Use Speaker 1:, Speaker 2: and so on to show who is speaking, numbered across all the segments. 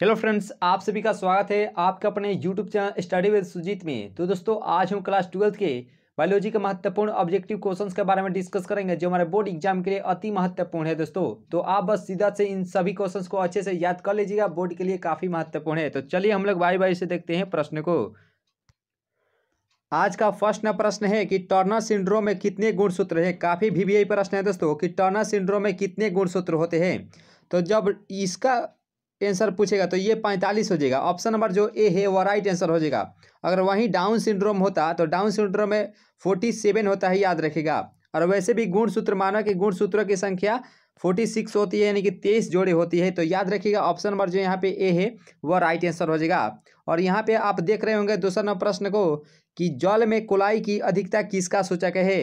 Speaker 1: hello friends आप सभी का स्वागत है आपका अपने YouTube channel study with Sujeet में तो दोस्तों आज हम क्लास ट्वेल्थ के बायोलॉजी के महत्वपूर्ण ऑब्जेक्टिव क्वेश्चंस के बारे में डिस्कस करेंगे जो हमारे बोर्ड एग्जाम के लिए अति महत्वपूर्ण है दोस्तों तो आप बस सीधा से इन सभी क्वेश्चंस को अच्छे से याद कर लीजिएगा बोर्ड के लिए काफ़ी महत्वपूर्ण है तो चलिए हम लोग बाई बारी से देखते हैं प्रश्न को आज का फर्स्ट न प्रश्न है कि टर्नर सिंड्रोम में कितने गुणसूत्र हैं काफ़ी भी प्रश्न है दोस्तों कि टर्नर सिंड्रोम में कितने गुणसूत्र होते हैं तो जब इसका आंसर पूछेगा तो ये पैंतालीस हो जाएगा ऑप्शन नंबर जो ए है वह राइट आंसर हो जाएगा अगर वहीं डाउन सिंड्रोम होता तो डाउन सिंड्रोम में फोर्टी सेवन होता है याद रखेगा और वैसे भी गुण सूत्र मानव के गुण सूत्रों की संख्या फोर्टी सिक्स होती है यानी कि तेईस जोड़े होती है तो याद रखिएगा ऑप्शन नंबर जो यहाँ पे ए है वह राइट आंसर हो जाएगा और यहाँ पे आप देख रहे होंगे दूसरा नंबर प्रश्न को कि जल में कोलाई की अधिकता किसका सूचक है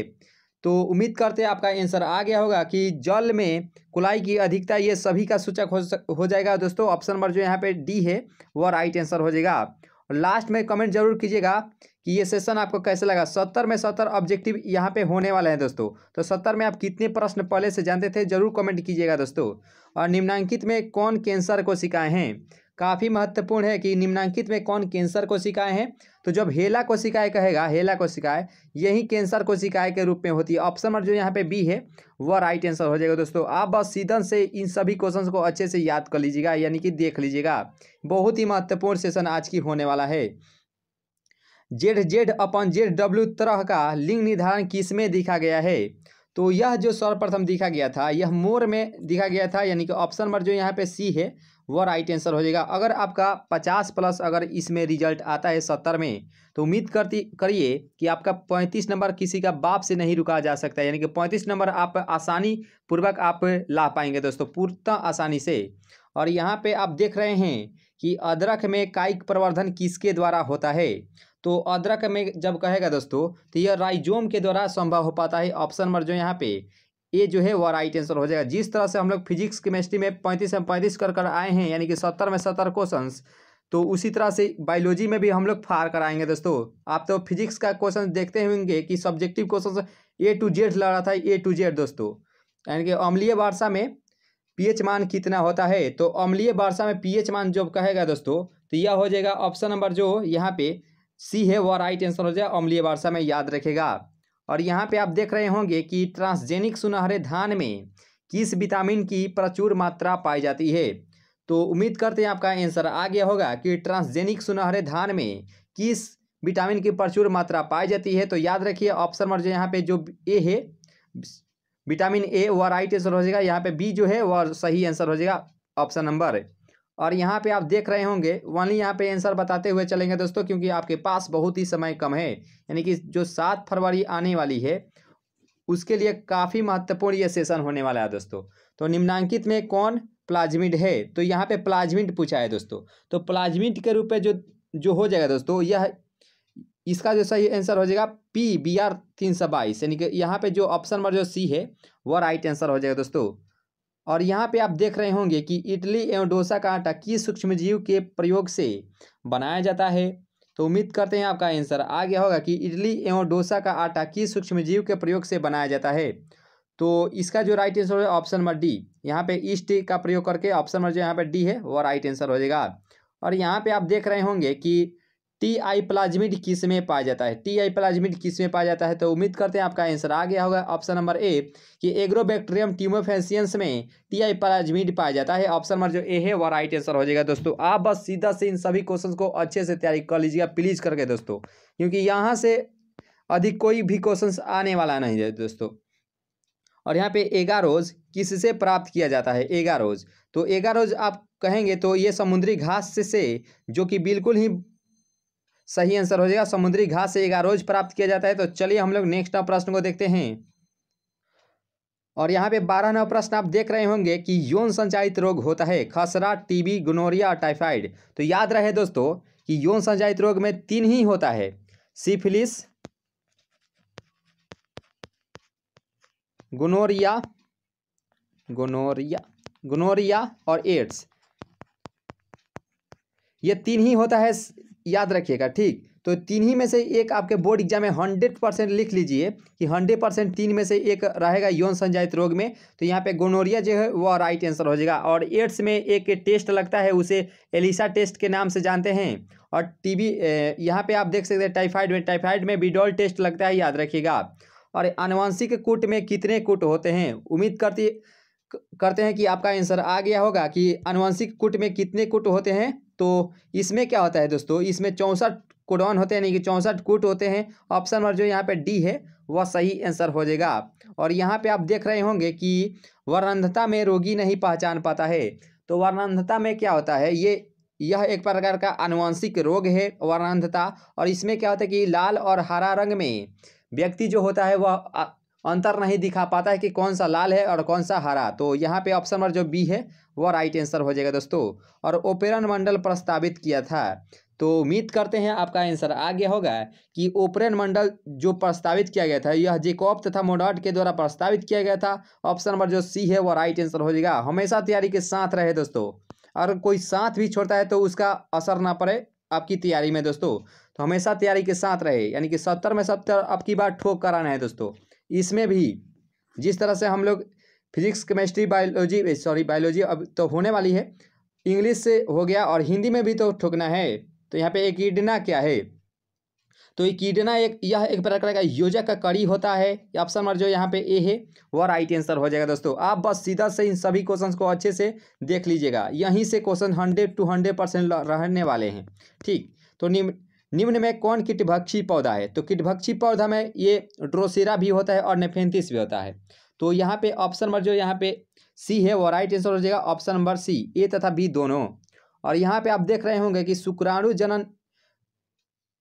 Speaker 1: तो उम्मीद करते हैं आपका आंसर आ गया होगा कि जल में कुलाई की अधिकता ये सभी का सूचक हो हो जाएगा दोस्तों ऑप्शन नंबर जो यहाँ पे डी है वो राइट आंसर हो जाएगा और लास्ट में कमेंट जरूर कीजिएगा कि ये सेशन आपको कैसे लगा सत्तर में सत्तर ऑब्जेक्टिव यहाँ पे होने वाले हैं दोस्तों तो सत्तर में आप कितने प्रश्न पहले से जानते थे जरूर कमेंट कीजिएगा दोस्तों और निम्नांकित में कौन कैंसर को सिखाए हैं काफ़ी महत्वपूर्ण है कि निम्नांकित में कौन कैंसर कोशिकाएं हैं तो जब हेला कोशिकाएं कहेगा हेला कोशिकाएं यही कैंसर कोशिकाएं के रूप में होती है ऑप्शन नंबर जो यहाँ पे बी है वह राइट आंसर हो जाएगा दोस्तों आप बस सीधन से इन सभी क्वेश्चंस को अच्छे से याद कर लीजिएगा यानी कि देख लीजिएगा बहुत ही महत्वपूर्ण सेशन आज की होने वाला है जेड जेड अपन जेड डब्ल्यू तरह का लिंग निर्धारण किसमें दिखा गया है तो यह जो सर्वप्रथम दिखा गया था यह मोर में दिखा गया था यानी कि ऑप्शन नंबर जो यहाँ पे सी है वह राइट आंसर हो जाएगा अगर आपका पचास प्लस अगर इसमें रिजल्ट आता है सत्तर में तो उम्मीद करती करिए कि आपका पैंतीस नंबर किसी का बाप से नहीं रुका जा सकता यानी कि पैंतीस नंबर आप आसानी पूर्वक आप ला पाएंगे दोस्तों पूर्णतः आसानी से और यहाँ पे आप देख रहे हैं कि अदरक में कायिक प्रवर्धन किसके द्वारा होता है तो अदरक में जब कहेगा दोस्तों तो यह राइजोम के द्वारा संभव हो पाता है ऑप्शन नंबर जो यहाँ पे ये जो है वो राइट आंसर हो जाएगा जिस तरह से हम लोग फिजिक्स केमिस्ट्री में पैंतीस में पैंतीस कर कर आए हैं यानी कि सत्तर में सत्तर क्वेश्चन तो उसी तरह से बायोलॉजी में भी हम लोग फार कराएंगे दोस्तों आप तो फिजिक्स का क्वेश्चन देखते होंगे कि subjective question A to Z लग रहा था ए टू जेड दोस्तों यानी कि अम्लीय वर्षा में पीएच मान कितना होता है तो अम्लीय वर्षा में पीएच मान जो कहेगा दोस्तों तो यह हो जाएगा ऑप्शन नंबर जो यहाँ पे सी है वह राइट आंसर हो जाएगा अम्लीय वर्षा में याद रखेगा और यहाँ पे आप देख रहे होंगे कि ट्रांसजेनिक सुनहरे धान में किस विटामिन की प्रचुर मात्रा पाई जाती है तो उम्मीद करते हैं आपका आंसर आ गया होगा कि ट्रांसजेनिक सुनहरे धान में किस विटामिन की प्रचुर मात्रा पाई जाती है तो याद रखिए ऑप्शन नंबर जो यहाँ पे जो ए है विटामिन ए वह राइट आंसर हो जाएगा यहाँ पे बी जो है वह सही आंसर हो जाएगा ऑप्शन नंबर और यहाँ पे आप देख रहे होंगे वनली यहाँ पे आंसर बताते हुए चलेंगे दोस्तों क्योंकि आपके पास बहुत ही समय कम है यानी कि जो सात फरवरी आने वाली है उसके लिए काफ़ी महत्वपूर्ण ये सेशन होने वाला है दोस्तों तो निम्नांकित में कौन प्लाज्मिड है तो यहाँ पे प्लाज्मिड पूछा है दोस्तों तो प्लाज्मिड के रूप में जो जो हो जाएगा दोस्तों यह इसका जो सही आंसर हो जाएगा पी बी आर तीन सौ बाईस यानी कि यहाँ पे जो ऑप्शन नंबर जो सी है वह राइट आंसर हो जाएगा दोस्तों और यहाँ पे आप देख रहे होंगे कि इडली एवं डोसा का आटा किस सूक्ष्मजीव के प्रयोग से बनाया जाता है तो उम्मीद करते हैं आपका आंसर आ गया होगा कि इडली एवं डोसा का आटा किस सूक्ष्मजीव के प्रयोग से बनाया जाता है तो इसका जो राइट आंसर है ऑप्शन नंबर डी यहाँ पे ईस्ट का प्रयोग करके ऑप्शन नंबर जो यहाँ पे डी है वो राइट आंसर हो जाएगा और यहाँ पे आप देख रहे होंगे कि टी आई प्लाज्मिड किस में पाया जाता है टी आई प्लाज्मिड किस में पाया जाता है तो उम्मीद करते हैं आपका आंसर आ गया होगा ऑप्शन नंबर ए कि एग्रोबैक्टेरियम ट्यूमोफेंसियंस में टी आई प्लाज्मिड पाया जाता है ऑप्शन नंबर जो ए है वह राइट आंसर हो जाएगा दोस्तों आप बस सीधा से इन सभी क्वेश्चन को अच्छे से तैयारी कर लीजिएगा प्लीज करके दोस्तों क्योंकि यहाँ से अधिक कोई भी क्वेश्चन आने वाला नहीं है दोस्तों और यहाँ पे एगारोज किससे प्राप्त किया जाता है एगारोज तो एगारोज आप कहेंगे तो ये समुद्री घास से, से जो कि बिल्कुल ही सही आंसर हो जाएगा समुद्री घास से रोज प्राप्त किया जाता है तो चलिए हम लोग नेक्स्ट नव प्रश्न को देखते हैं और यहाँ पे बारह नव प्रश्न आप देख रहे होंगे कि यौन संचालित रोग होता है खसरा टीबी गुनोरिया टाइफाइड तो याद रहे दोस्तों कि यौन संचालित रोग में तीन ही होता है सिफिलिस गुनोरिया गुनोरिया गुनोरिया और एड्स ये तीन ही होता है याद रखिएगा ठीक तो तीन ही में से एक आपके बोर्ड एग्जाम में हंड्रेड परसेंट लिख लीजिए कि हंड्रेड परसेंट तीन में से एक रहेगा यौन संजायित रोग में तो यहाँ पे गोनोरिया जो है वह राइट आंसर हो जाएगा और एड्स में एक टेस्ट लगता है उसे एलिसा टेस्ट के नाम से जानते हैं और टीबी यहाँ पे आप देख सकते हैं टाइफाइड में टाइफाइड में बिडोल टेस्ट लगता है याद रखिएगा और अनुवंशिक कूट में कितने कूट होते हैं उम्मीद करती करते हैं कि आपका आंसर आ गया होगा कि अनुवंशिक कूट में कितने कूट होते हैं तो इसमें क्या होता है दोस्तों इसमें चौंसठ कोडॉन होते हैं यानी कि चौंसठ कुट होते हैं ऑप्शन नंबर जो यहाँ पे डी है वह सही आंसर हो जाएगा और यहाँ पे आप देख रहे होंगे कि वर्णंधता में रोगी नहीं पहचान पाता है तो वर्णंधता में क्या होता है ये यह एक प्रकार का अनुवांशिक रोग है वर्णता और इसमें क्या होता है कि लाल और हरा रंग में व्यक्ति जो होता है वह अंतर नहीं दिखा पाता है कि कौन सा लाल है और कौन सा हरा तो यहाँ पे ऑप्शन नंबर जो बी है वो राइट आंसर हो जाएगा दोस्तों और ओपेरन मंडल प्रस्तावित किया था तो उम्मीद करते हैं आपका आंसर आ गया होगा कि ओपरन मंडल जो प्रस्तावित किया गया था यह जेकॉप तथा मोडॉट के द्वारा प्रस्तावित किया गया था ऑप्शन नंबर जो सी है वो राइट आंसर हो जाएगा हमेशा तैयारी के साथ रहे दोस्तों और कोई साथ भी छोड़ता है तो उसका असर ना पड़े आपकी तैयारी में दोस्तों तो हमेशा तैयारी के साथ रहे यानी कि सत्तर में सत्तर आपकी बार ठोक कराना है दोस्तों इसमें भी जिस तरह से हम लोग physics chemistry biology sorry biology अब तो होने वाली है इंग्लिश से हो गया और हिंदी में भी तो ठोकना है तो यहाँ पे एकिडना क्या है तो एकिडना एक यह एक प्रकार का योजक का कड़ी होता है ऑप्शन नंबर जो यहाँ पे ए है वह राइट आंसर हो जाएगा दोस्तों आप बस सीधा से इन सभी क्वेश्चन को अच्छे से देख लीजिएगा यहीं से question hundred to hundred percent रहने वाले हैं ठीक तो निम्न में कौन कीटभक्षी पौधा है तो कीटभक्षी पौधा में ये ड्रोसेरा भी होता है और नेफेंथिस भी होता है तो यहाँ पे ऑप्शन नंबर जो यहाँ पे सी है वो राइट आंसर हो जाएगा ऑप्शन नंबर सी ए तथा बी दोनों और यहाँ पे आप देख रहे होंगे कि शुक्राणु जनन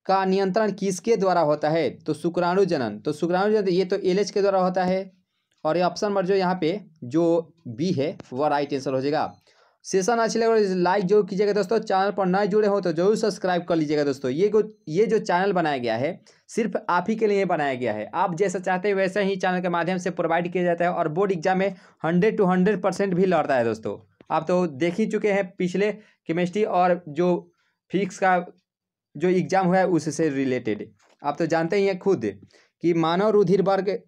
Speaker 1: का नियंत्रण किसके द्वारा होता है तो शुक्राणु जनन तो शुक्राणु जनन ये तो एल के द्वारा होता है और ये ऑप्शन नंबर जो यहाँ पे जो बी है वह राइट आंसर हो जाएगा सेशन अच्छे लगे लाइक जरूर कीजिएगा दोस्तों चैनल पर नए जुड़े हो तो जरूर सब्सक्राइब कर लीजिएगा दोस्तों ये को ये जो चैनल बनाया गया है सिर्फ आप ही के लिए बनाया गया है आप जैसा चाहते हैं वैसा ही चैनल के माध्यम से प्रोवाइड किया जाता है और बोर्ड एग्जाम में हंड्रेड टू हंड्रेड परसेंट भी लड़ता है दोस्तों आप तो देख ही चुके हैं पिछले केमिस्ट्री और जो फिजिक्स का जो एग्ज़ाम हुआ है उससे रिलेटेड आप तो जानते ही हैं खुद कि मानव रुधिर वर्ग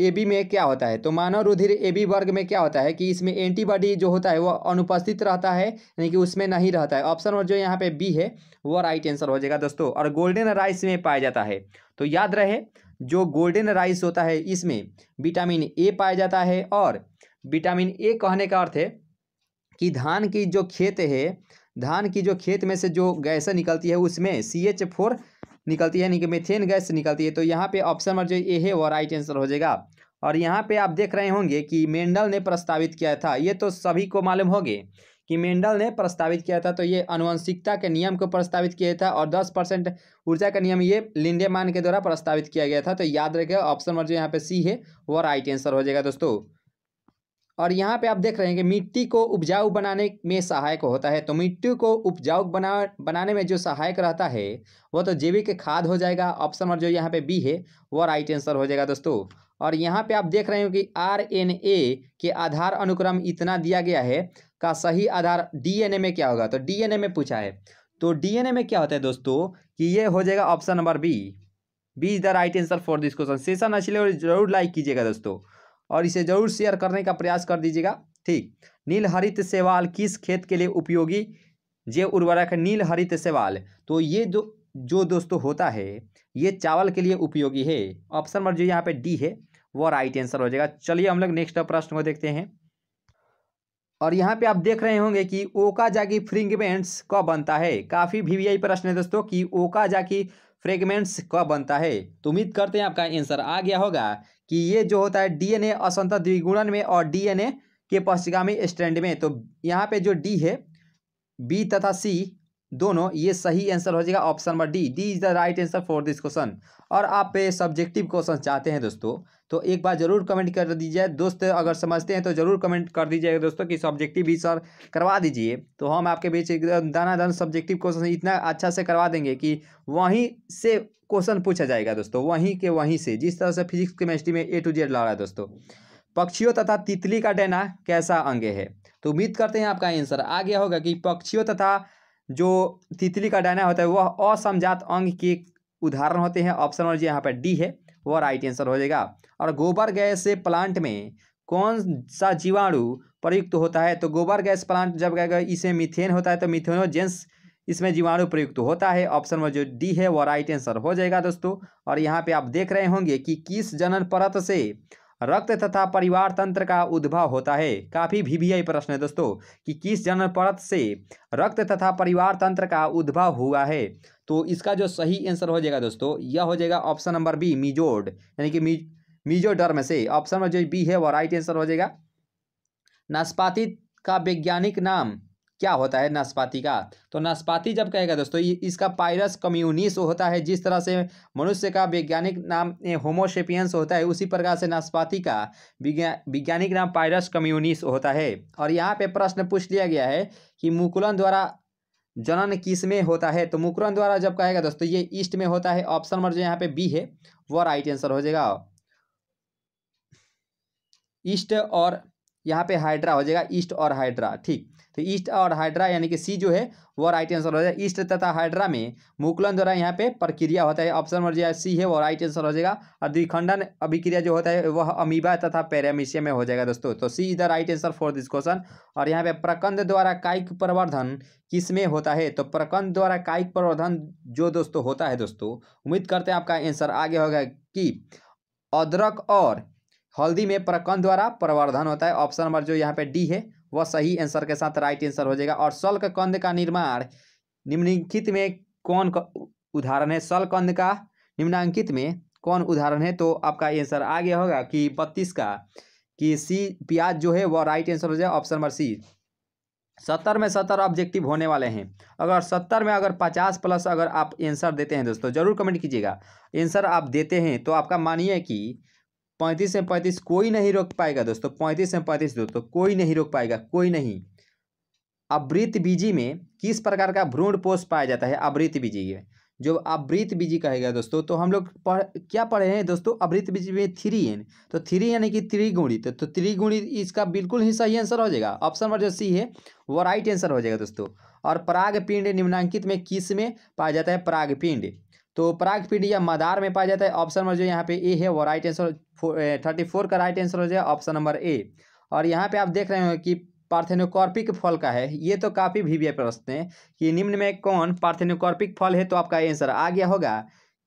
Speaker 1: ए बी में क्या होता है तो मानव रुधिर ए बी वर्ग में क्या होता है कि इसमें एंटीबॉडी जो होता है वो अनुपस्थित रहता है यानी कि उसमें नहीं रहता है ऑप्शन और जो यहाँ पे बी है वो राइट आंसर हो जाएगा दोस्तों और गोल्डन राइस में पाया जाता है तो याद रहे जो गोल्डन राइस होता है इसमें विटामिन ए पाया जाता है और विटामिन ए कहने का अर्थ है कि धान की जो खेत है धान की जो खेत में से जो गैसें निकलती है उसमें सी एच फोर निकलती है यानी कि मेथेन गैस निकलती है तो यहाँ पे ऑप्शन नंबर जो ए है वो राइट आंसर हो जाएगा और यहाँ पे आप देख रहे होंगे कि मेंडल ने प्रस्तावित किया था ये तो सभी को मालूम होंगे कि मेंडल ने प्रस्तावित किया था तो ये अनुवंशिकता के नियम को प्रस्तावित किया था और दस परसेंट ऊर्जा का नियम ये लिंडेमान के द्वारा प्रस्तावित किया गया था तो याद रखेगा ऑप्शन नंबर जो यहाँ पे सी है वो राइट आंसर हो जाएगा दोस्तों और यहाँ पे आप देख रहे हैं कि मिट्टी को उपजाऊ बनाने में सहायक होता है तो मिट्टी को उपजाऊ बना बनाने में जो सहायक रहता है वो तो जैविक खाद हो जाएगा ऑप्शन नंबर जो यहाँ पे बी है वो राइट आंसर हो जाएगा दोस्तों और यहाँ पे आप देख रहे हो कि आर एन ए के आधार अनुक्रम इतना दिया गया है का सही आधार ए में क्या होगा तो ए में पूछा है तो ए में क्या होता है दोस्तों कि ये हो जाएगा option number B B is the right answer for this question session अच्छी जरूर लाइक कीजिएगा दोस्तों और इसे ज़रूर शेयर करने का प्रयास कर दीजिएगा ठीक नील हरित सेवाल किस खेत के लिए उपयोगी जे उर्वरक नील हरित सेवाल तो ये जो जो दोस्तों होता है ये चावल के लिए उपयोगी है ऑप्शन नंबर जो यहाँ पे डी है वो राइट आंसर हो जाएगा चलिए हम लोग नेक्स्ट प्रश्न को देखते हैं और यहाँ पे आप देख रहे होंगे कि ओका जाकी फ्रिगमेंट्स कब बनता है काफ़ी भी वी प्रश्न है दोस्तों कि ओका जाकी फ्रेगमेंट्स कब बनता है तो उम्मीद करते हैं आपका आंसर आ गया होगा कि ये जो होता है डीएनए असंतत द्विगुणन में और डीएनए के पश्चिगामी स्टैंड में तो यहाँ पे जो डी है बी तथा सी दोनों ये सही आंसर हो जाएगा option number D D is the right answer for this question और आप पे सब्जेक्टिव क्वेश्चन चाहते हैं दोस्तों तो एक बार जरूर कमेंट कर दीजिए दोस्त अगर समझते हैं तो जरूर कमेंट कर दीजिएगा दोस्तों कि सब्जेक्टिव भी सर करवा दीजिए तो हम आपके बीच एकदम दाना दान सब्जेक्टिव क्वेश्चन इतना अच्छा से करवा देंगे कि वहीं से क्वेश्चन पूछा जाएगा दोस्तों वहीं के वहीं से जिस तरह से फिजिक्स केमिस्ट्री में ए टू जेड ला रहा है दोस्तों पक्षियों तथा तितली का डेना कैसा अंग है तो उम्मीद करते हैं आपका आंसर आ गया होगा कि पक्षियों तथा जो तितली का डायना होता है वह असमजात अंग के उदाहरण होते हैं ऑप्शन और यहाँ पर डी है वह राइट आंसर हो जाएगा और गोबर गैस से प्लांट में कौन सा जीवाणु प्रयुक्त होता है तो गोबर गैस प्लांट जब इसे मिथेन होता है तो मिथेनोजेंस इसमें जीवाणु प्रयुक्त होता है ऑप्शन में जो डी है वो राइट आंसर हो जाएगा दोस्तों और यहाँ पे आप देख रहे होंगे कि किस जनन परत से रक्त तथा परिवार तंत्र का उद्भव होता है काफ़ी वीवीआई प्रश्न है दोस्तों कि किस जन्म परत से रक्त तथा परिवार तंत्र का उद्भव हुआ है तो इसका जो सही आंसर हो जाएगा दोस्तों यह हो जाएगा ऑप्शन नंबर बी मिजोड यानी कि मिजोडर्म से ऑप्शन नंबर जो बी है वो राइट आंसर हो जाएगा नाशपाती का वैज्ञानिक नाम क्या होता है नाशपाती का तो नाशपाती जब कहेगा दोस्तों इसका पायरस कम्युनिस होता है जिस तरह से मनुष्य का वैज्ञानिक नाम होमोशेपियंस होता है उसी प्रकार से नाशपाती का वैज्ञानिक नाम पायरस कम्युनिस होता है और यहाँ पे प्रश्न पूछ लिया गया है कि मुकुलन द्वारा जनन किस में होता है तो मुकुलन द्वारा जब कहेगा दोस्तों ये ईस्ट में होता है ऑप्शन नंबर जो यहाँ पे बी है वो राइट आंसर हो जाएगा ईस्ट और यहाँ पे हाइड्रा हो जाएगा ईस्ट और हाइड्रा ठीक तो ईस्ट और हाइड्रा यानी कि सी जो है वो राइट आंसर हो जाएगा ईस्ट तथा हाइड्रा में मुकुलन द्वारा यहाँ पे प्रक्रिया होता है ऑप्शन नंबर जो सी है वो राइट आंसर हो जाएगा और द्विखंडन अभिक्रिया जो होता है वह अमीबा तथा पैरामीशिया में हो जाएगा दोस्तों तो C is the right answer for this question और यहाँ पे प्रकंद द्वारा कायिक प्रवर्धन किस में होता है तो प्रकंद द्वारा कायिक प्रवर्धन जो दोस्तों होता है दोस्तों उम्मीद करते हैं आपका आंसर आगे होगा कि अदरक और हल्दी में प्रकंद द्वारा प्रवर्धन होता है ऑप्शन नंबर जो यहाँ पे डी है वह सही आंसर के साथ राइट आंसर हो जाएगा और शल्क कंद का निर्माण निम्नलिखित में कौन उदाहरण है शल्क कंद का निम्नांकित में कौन उदाहरण है तो आपका आंसर आ गया होगा कि बत्तीस का कि सी प्याज जो है वह राइट आंसर हो जाए ऑप्शन नंबर सी सत्तर में सत्तर ऑब्जेक्टिव होने वाले हैं अगर सत्तर में अगर पचास प्लस अगर आप आंसर देते हैं दोस्तों जरूर कमेंट कीजिएगा आंसर आप देते हैं तो आपका मानिए कि पैंतीस से पैंतीस कोई नहीं रोक पाएगा दोस्तों पैंतीस से पैंतीस दोस्तों कोई नहीं रोक पाएगा कोई नहीं अवृत बीजी में किस प्रकार का भ्रूण पोष पाया जाता है अवृत बीजी में जो अवृत बीजी कहेगा दोस्तों तो हम लोग पढ़ क्या पढ़े हैं दोस्तों अवृत बीजी में थ्री एन तो थ्री यानी कि त्रिगुणित तो त्रिगुणित इसका बिल्कुल ही सही आंसर हो जाएगा ऑप्शन नंबर जो सी है वो राइट आंसर हो जाएगा दोस्तों और प्राग पिंड निम्नांकित में किस में पाया जाता है प्राग पिंड तो पराग पीढ़ी या मदार में पाया जाता है ऑप्शन नंबर जो यहाँ पे ए है वो राइट आंसर थर्टी फोर का राइट आंसर हो जाए ऑप्शन नंबर ए और यहाँ पे आप देख रहे हो कि पार्थेनोकॉर्पिक फल का है ये तो काफ़ी भी वी प्रश्न है कि निम्न में कौन पार्थेनोकॉर्पिक फल है तो आपका आंसर आ गया होगा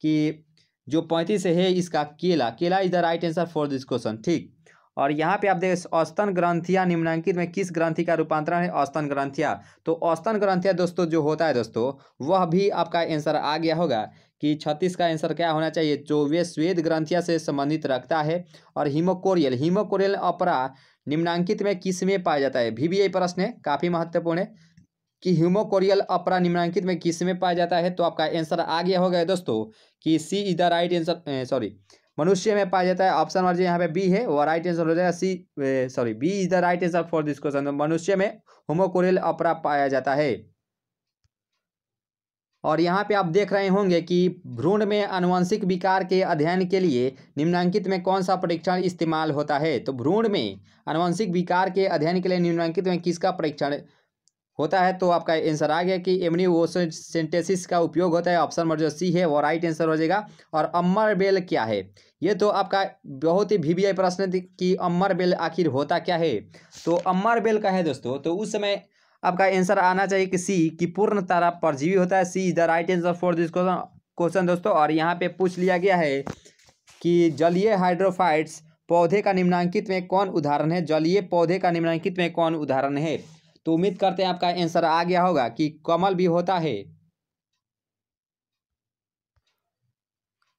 Speaker 1: कि जो पैंतीस है इसका केला केला is the right answer for this question ठीक और यहाँ पे आप देख औस्तन ग्रंथिया निम्नांकित में किस ग्रंथि का रूपांतरण है औस्तन ग्रंथिया तो औस्तन ग्रंथिया दोस्तों जो होता है दोस्तों वह भी आपका आंसर आ गया होगा कि छत्तीस का आंसर क्या होना चाहिए जो वे स्वेद ग्रंथिया से संबंधित रखता है और हीमोकोरियल हीमोकोरियल अपरा निम्नांकित में किस में पाया जाता है भी भी यही प्रश्न है काफ़ी महत्वपूर्ण है कि ह्यूमोकोरियल अपरा निम्नांकित में किस में पाया जाता है तो आपका आंसर आ गया होगा दोस्तों कि C is the right answer sorry मनुष्य में पाया जाता है ऑप्शन वर्जी जो यहाँ पे बी है वो राइट आंसर हो जाएगा C sorry B is the right answer for this question मनुष्य में होमोकोरियल अपरा पाया जाता है और यहाँ पे आप देख रहे होंगे कि भ्रूण में आनुवंशिक विकार के अध्ययन के लिए निम्नांकित में कौन सा परीक्षण इस्तेमाल होता है तो भ्रूण में आनुवंशिक विकार के अध्ययन के लिए निम्नांकित में किसका परीक्षण होता है तो आपका आंसर आ गया कि सेंटेसिस का उपयोग होता है ऑप्शन नंबर जो सी है वो राइट आंसर हो जाएगा और अमर बेल क्या है ये तो आपका बहुत ही भीवीआई आई प्रश्न कि अमर बेल आखिर होता क्या है तो अमर बेल का है दोस्तों तो उस समय आपका आंसर आना चाहिए कि सी कि पूर्ण तारा परजीवी होता है C is the right answer for this question question दोस्तों और यहाँ पे पूछ लिया गया है कि जलीय हाइड्रोफाइट्स पौधे का निम्नांकित में कौन उदाहरण है जलीय पौधे का निम्नांकित में कौन उदाहरण है तो उम्मीद करते हैं आपका आंसर आ गया होगा कि कमल भी होता है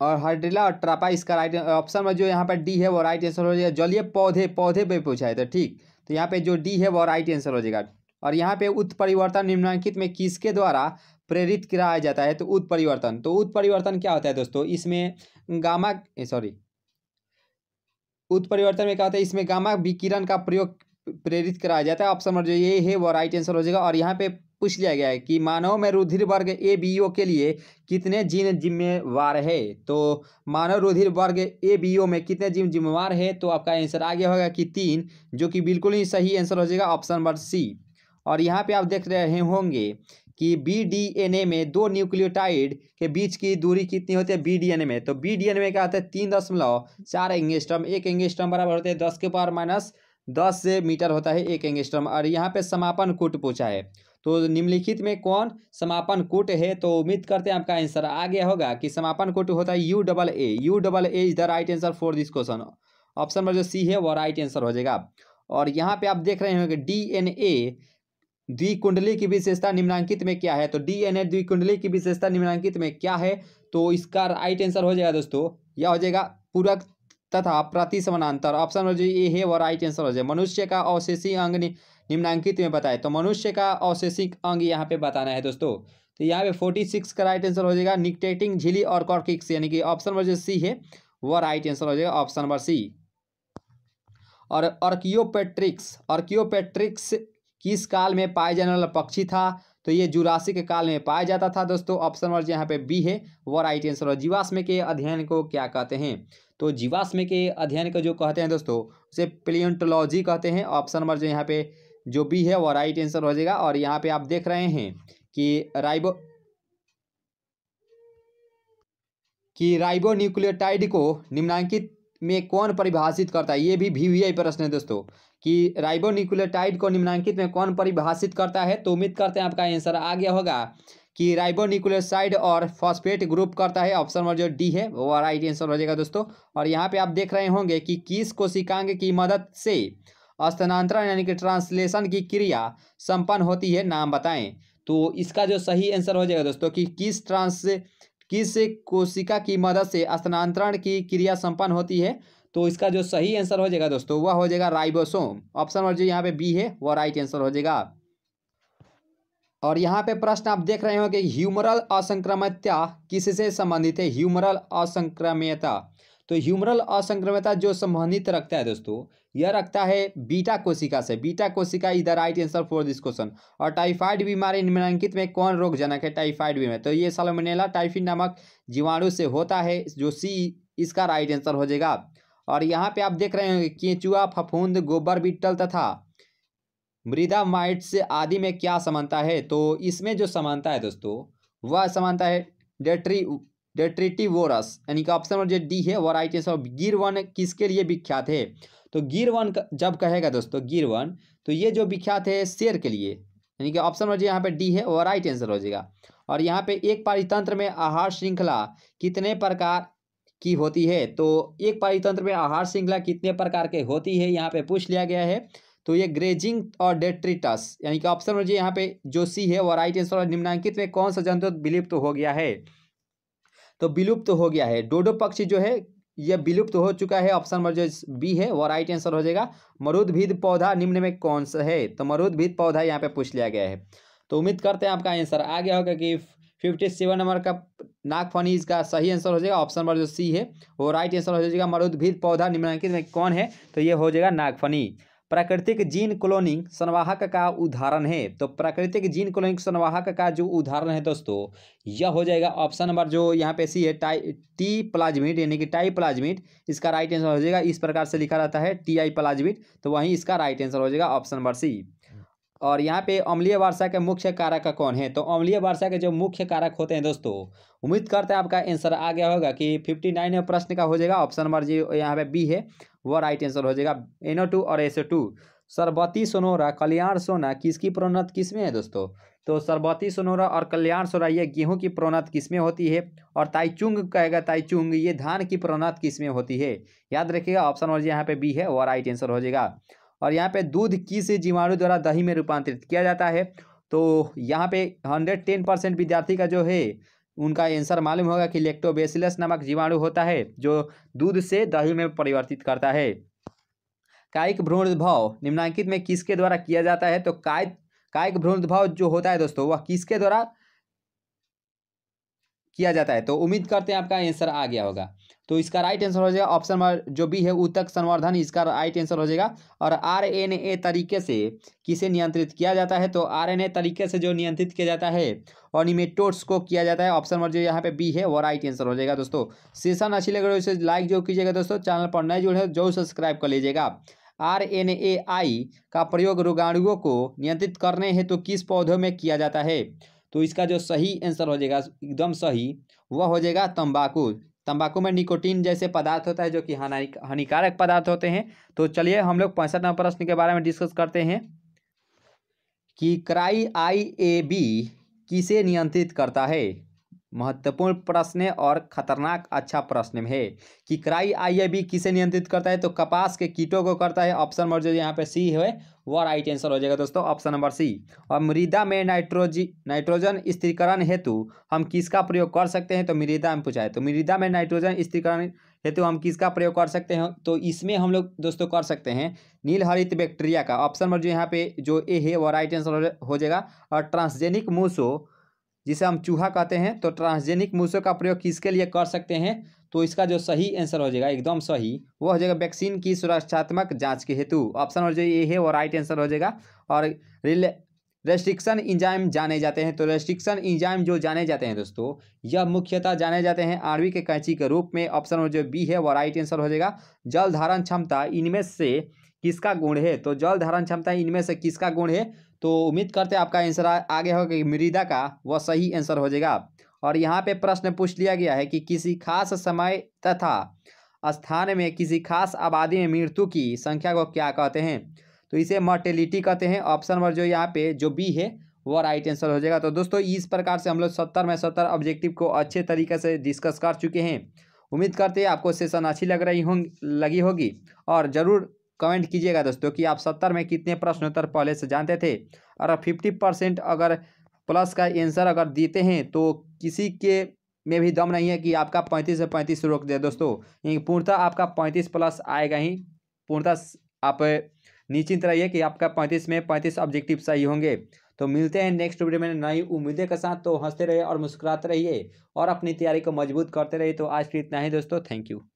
Speaker 1: और हाइड्रिला और ट्रापा इसका राइट ऑप्शन में जो यहाँ पर डी है वो राइट आंसर हो जाएगा जलीय पौधे पौधे पे पूछा है तो ठीक तो यहाँ पे जो डी है वो राइट आंसर हो जाएगा और यहाँ पे उत्परिवर्तन निम्नांकित में किसके द्वारा प्रेरित कराया जाता है तो उत्परिवर्तन तो उत्परिवर्तन क्या होता है दोस्तों इसमें गामा सॉरी उत्परिवर्तन में क्या होता है इसमें गामा विकिरण का प्रयोग प्रेरित कराया जाता है ऑप्शन नंबर जो ये है वो राइट आंसर हो जाएगा और यहाँ पे पूछ लिया गया है कि मानव में रुधिर वर्ग ए बी ओ के लिए कितने जीन जिम्मेवार है तो मानव रुधिर वर्ग ए बी ओ में कितने जीन जिम्मेवार है तो आपका आंसर आगे होगा कि तीन जो कि बिल्कुल ही सही आंसर हो जाएगा ऑप्शन नंबर सी और यहाँ पे आप देख रहे होंगे कि बी डी एन ए में दो न्यूक्लियोटाइड के बीच की दूरी कितनी होती है बी डी एन ए में तो बी डी एन में क्या होता है तीन दशमलव चार एंगेस्टम एक एंगेस्टम बराबर होते हैं दस के पावर माइनस दस मीटर होता है एक एंगेस्टम और यहाँ पे समापन कूट पूछा है तो निम्नलिखित में कौन समापन कूट है तो उम्मीद करते हैं आपका आंसर आ गया होगा कि समापन कूट होता है U double A U double A is the right answer for this question option number जो सी है वो राइट आंसर हो जाएगा और यहाँ पे आप देख रहे होंगे डी एन ए द्विकुंडली की विशेषता निम्नांकित में क्या है तो डीएनए द्विकुंडली की विशेषता निम्नांकित में क्या है तो इसका राइट आंसर हो जाएगा दोस्तों यह हो जाएगा पूरक तथा प्रति समानांतर ऑप्शन जाए ये है वह राइट आंसर हो जाए मनुष्य का अवशेषी अंग निम्नांकित में बताए तो मनुष्य का अवशेषी अंग यहाँ पे बताना है दोस्तों तो यहाँ पे फोर्टी सिक्स का राइट आंसर हो जाएगा निकटेटिंग झीली और कॉर्किक्स यानी कि ऑप्शन नंबर जो सी है वह राइट आंसर हो जाएगा ऑप्शन नंबर सी और अर्कियोपेट्रिक्स अर्कियोपेट्रिक्स किस काल में पाया जाने वाला पक्षी था तो ये जुरासी के काल में पाया जाता था दोस्तों ऑप्शन नंबर यहाँ पे बी है वो राइट आंसर और जीवाश्म के अध्ययन को क्या कहते हैं तो जीवाश्म के अध्ययन को जो कहते हैं दोस्तों उसे प्लियंटोलॉजी कहते हैं ऑप्शन नंबर जो यहाँ पे जो बी है वो राइट आंसर हो जाएगा और यहाँ पे आप देख रहे हैं कि राइबो कि राइबो न्यूक्लियोटाइड को निम्नांकित में कौन परिभाषित करता है ये भी वी वी आई प्रश्न है दोस्तों कि राइबो न्यूक्लियोटाइड को निम्नांकित में कौन परिभाषित करता है तो उम्मीद करते हैं आपका आंसर आ गया होगा कि राइबो न्यूक्लियोसाइड और फॉस्फेट ग्रुप करता है ऑप्शन नंबर जो डी है वो राइट आंसर हो जाएगा दोस्तों और यहाँ पे आप देख रहे होंगे कि किस कोशिकांग की मदद से स्थानांतरण यानी कि ट्रांसलेशन की क्रिया संपन्न होती है नाम बताएं तो इसका जो सही आंसर हो जाएगा दोस्तों कि किस ट्रांस किस कोशिका की मदद से स्थानांतरण की क्रिया संपन्न होती है तो इसका जो सही आंसर हो जाएगा दोस्तों वह हो जाएगा राइबोसोम ऑप्शन नंबर जो यहाँ पे बी है वह राइट आंसर हो जाएगा और यहाँ पे प्रश्न आप देख रहे हो कि ह्यूमरल असंक्रमितता किससे संबंधित है ह्यूमरल असंक्रमियता तो ह्यूमरल असंक्रमिता जो संबंधित रखता है दोस्तों यह रखता है बीटा कोशिका से बीटा कोशिका is the right answer for this question और टाइफाइड बीमारी निम्नांकित में कौन रोगजनक है टाइफाइड बीमारी तो ये सलमनेला टाइफिन नामक जीवाणु से होता है जो सी इसका राइट आंसर हो जाएगा और यहाँ पे आप देख रहे होंगे केंचुआ फफूंद गोबर बिट्टल तथा मृदा से आदि में क्या समानता है तो इसमें जो समानता है दोस्तों वह समानता है डेट्री वोरस यानी कि ऑप्शन नंबर जो डी है वो राइट आंसर वन किसके लिए विख्यात है तो गिर वन जब कहेगा दोस्तों गिर वन तो ये जो विख्यात है शेर के लिए यानी कि ऑप्शन नंबर जो यहाँ पे डी है वो राइट आंसर हो जाएगा और यहाँ पे एक पारितंत्र में आहार श्रृंखला कितने प्रकार की होती है तो एक पारितंत्र में आहार श्रृंखला कितने प्रकार के होती है यहाँ पे पूछ लिया गया है तो ये ग्रेजिंग और डेट्रिटस यानी कि ऑप्शन में यहाँ पे जो सी है वो राइट आंसर और निम्नांकित में कौन सा जंतु विलुप्त तो हो गया है तो विलुप्त तो हो गया है डोडो पक्षी जो है यह विलुप्त तो हो चुका है ऑप्शन नंबर जो बी है वो राइट आंसर हो जाएगा मरुदभिद पौधा निम्न में कौन सा है तो मरुदभिद पौधा यहाँ पे पूछ लिया गया है तो उम्मीद करते हैं आपका आंसर आ गया होगा कि फिफ्टी सेवन नंबर का नागफनी इसका सही आंसर हो जाएगा ऑप्शन नंबर जो सी है वो राइट आंसर हो जाएगा मरुदभिद पौधा निम्नलिखित में कौन है तो ये हो जाएगा नागफनी प्राकृतिक जीन क्लोनिंग संवाहक का उदाहरण है तो प्राकृतिक जीन क्लोनिंग संवाहक का जो उदाहरण है दोस्तों यह हो जाएगा ऑप्शन नंबर जो यहाँ पे सी है टाई टी प्लाज्मिट यानी कि टाई प्लाज्मिट इसका राइट आंसर हो जाएगा इस प्रकार से लिखा रहता है टी आई प्लाज्मिट तो वहीं इसका राइट आंसर हो जाएगा ऑप्शन नंबर सी और यहाँ पे अम्लीय वर्षा के मुख्य कारक का कौन है तो अम्लीय वर्षा के जो मुख्य कारक होते हैं दोस्तों उम्मीद करते हैं आपका आंसर आ गया होगा कि फिफ्टी नाइन प्रश्न का हो जाएगा ऑप्शन नंबर जी यहाँ पे बी है वो राइट आंसर हो जाएगा एनो टू और SO two Sharbati Sonora Kalyan Sona किसकी प्रोन्नत किस में है दोस्तों तो सरबती सोनोरा और कल्याण सोना ये गेहूँ की प्रोन्नत किस में होती है और ताइचुंग कहेगा ताइचुंग ये धान की प्रोन्नत किस में होती है याद रखिएगा ऑप्शन नंबर जी यहाँ पे बी है वो राइट आंसर हो जाएगा और यहाँ पे दूध किस जीवाणु द्वारा दही में रूपांतरित किया जाता है तो यहाँ पे हंड्रेड टेन परसेंट विद्यार्थी का जो है उनका आंसर मालूम होगा कि लेक्टोबेसिलस नामक जीवाणु होता है जो दूध से दही में परिवर्तित करता है कायिक भ्रूण उद्भव निम्नांकित में किसके द्वारा किया जाता है तो काय कायिक भ्रूण उद्भव जो होता है दोस्तों वह किसके द्वारा किया जाता है तो उम्मीद करते हैं आपका आंसर आ गया होगा तो इसका राइट आंसर हो जाएगा ऑप्शन नंबर जो बी है उत्तक संवर्धन इसका राइट आंसर हो जाएगा और आरएनए तरीके से किसे नियंत्रित किया जाता है तो आरएनए तरीके से जो नियंत्रित किया जाता है और निमेटोट्स को किया जाता है ऑप्शन नंबर जो यहाँ पे बी है वो राइट आंसर हो जाएगा दोस्तों सेशन अच्छी लगे उसे लाइक जो कीजिएगा दोस्तों चैनल पर नए जुड़े जो सब्सक्राइब कर लीजिएगा आर एन ए आई का प्रयोग रोगाणुओं को नियंत्रित करने हेतु तो किस पौधों में किया जाता है तो इसका जो सही आंसर हो जाएगा एकदम सही वह हो जाएगा तंबाकू तंबाकू में निकोटीन जैसे पदार्थ होता है जो कि हानिकारक पदार्थ होते हैं तो चलिए हम लोग पैंसठ नंबर प्रश्न के बारे में डिस्कस करते हैं कि क्राई आई ए बी किसे नियंत्रित करता है महत्वपूर्ण प्रश्न और खतरनाक अच्छा प्रश्न है कि क्राई आई ए बी किसे नियंत्रित करता है तो कपास के कीटों को करता है ऑप्शन नंबर जो यहाँ पे सी है वो राइट आंसर हो जाएगा दोस्तों ऑप्शन नंबर सी और मृदा में नाइट्रोजी नाइट्रोजन स्थिरीकरण हेतु हम किसका प्रयोग कर सकते हैं तो मृदा में पूछा है तो मृदा में नाइट्रोजन स्थिरीकरण हेतु हम किसका प्रयोग कर सकते हैं तो इसमें हम लोग दोस्तों कर सकते हैं नील हरित बैक्टीरिया का ऑप्शन नंबर जो यहाँ पे जो ए है वो राइट आंसर हो जाएगा और ट्रांसजेनिक मूसो जिसे हम चूहा कहते हैं तो ट्रांसजेनिक मूसों का प्रयोग किसके लिए कर सकते हैं तो इसका जो सही आंसर हो जाएगा एकदम सही वो हो जाएगा वैक्सीन की सुरक्षात्मक जांच के हेतु ऑप्शन हो जाएगा ये है वो राइट आंसर हो जाएगा और रिले रेस्ट्रिक्शन इंजाइम जाने जाते हैं तो रेस्ट्रिक्शन इंजाइम जो जाने जाते हैं दोस्तों यह मुख्यतः जाने जाते हैं आर्वी के कैंची के रूप में ऑप्शन जो बी है वो राइट आंसर हो जाएगा जल धारण क्षमता इनमें से किसका गुण है तो जल धारण क्षमता इनमें से किसका गुण है तो उम्मीद करते हैं आपका आंसर आगे होगा कि मृदा का वह सही आंसर हो जाएगा और यहाँ पे प्रश्न पूछ लिया गया है कि किसी खास समय तथा स्थान में किसी खास आबादी में मृत्यु की संख्या को क्या कहते हैं तो इसे मोर्टेलिटी कहते हैं ऑप्शन नंबर जो यहाँ पे जो बी है वो राइट आंसर हो जाएगा तो दोस्तों इस प्रकार से हम लोग सत्तर में सत्तर ऑब्जेक्टिव को अच्छे तरीके से डिस्कस कर चुके हैं उम्मीद करते हैं आपको सेशन अच्छी लग रही होंगी लगी होगी और ज़रूर कमेंट कीजिएगा दोस्तों कि आप सत्तर में कितने प्रश्न उत्तर पहले से जानते थे और फिफ्टी परसेंट अगर प्लस का आंसर अगर देते हैं तो किसी के में भी दम नहीं है कि आपका पैंतीस से पैंतीस रोक दे दोस्तों यानी पूर्णतः आपका पैंतीस प्लस आएगा ही पूर्णतः आप निश्चिंत रहिए कि आपका पैंतीस में पैंतीस ऑब्जेक्टिव सही होंगे तो मिलते हैं नेक्स्ट वीडियो में नई उम्मीदें के साथ तो हंसते रहिए और मुस्कुराते रहिए और अपनी तैयारी को मजबूत करते रहिए तो आज फिर इतना ही दोस्तों थैंक यू